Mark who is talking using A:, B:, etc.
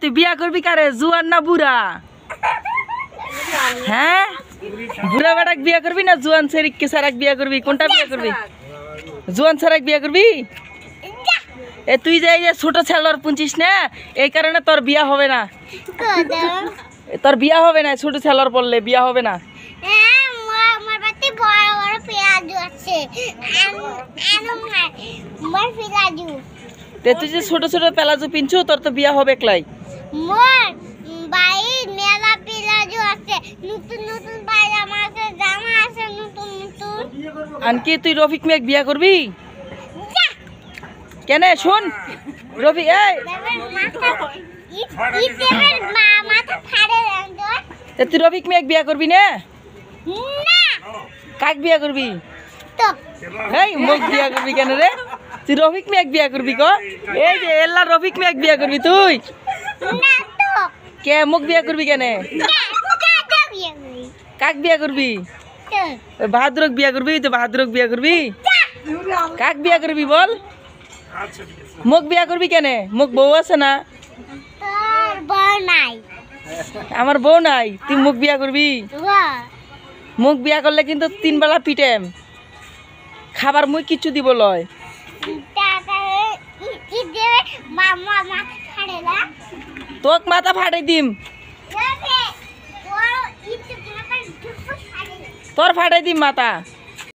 A: তুই বিয়া করবি কারে জুয়ার না বুড়া হ্যাঁ বুড়া বাড়াক বিয়া করবি না জুয়ান কে সারাক বিয়া করবি কোনটা বিয়া করবি জুয়ান সারাক বিয়া করবি এ তুই যে যে ছোট ছেলর পুঁচিস না এই কারণে তোর বিয়া হবে না তোর বিয়া হবে না ছোট ছেলর বললে বিয়া হবে না তুই যে ছোট ছোট পেলাজু পিনছু তোর তো বিয়া হবে ক্লাই
B: মোর বাই মেলা আছে নতুন নতুন পায়জামা আছে জামা আছে নতুন নতুন আনকি
A: তুই রফিক মেঘ বিয়া করবি কেন শুন রফিক এই তুই রফিক বিয়া করবি না কাক বিয়া করবি এই মোক বিয়া করবি কেন রে তুই রফিক মেঘ বিয়া করবি ক এই যে এল্লা রফিক মেঘ বিয়া করবি তুই কে মোক বিয়া করবি কেনে কাক বিয়া করবি বাহাদুরক বিয়া করবি তো বাহাদুরক বিয়া করবি কাক বিয়া করবি বল
B: মোক বিয়া করবি কেনে
A: মোক বউ আছে না আমার বউ নাই তুই মোক বিয়া করবি মোক বিয়া করলে কিন্তু তিন বেলা পিটেম খাবার মুই কিছু দিব লয় তোক মাথা ফাটাই দিম তোর ফাটাই দিম মাথা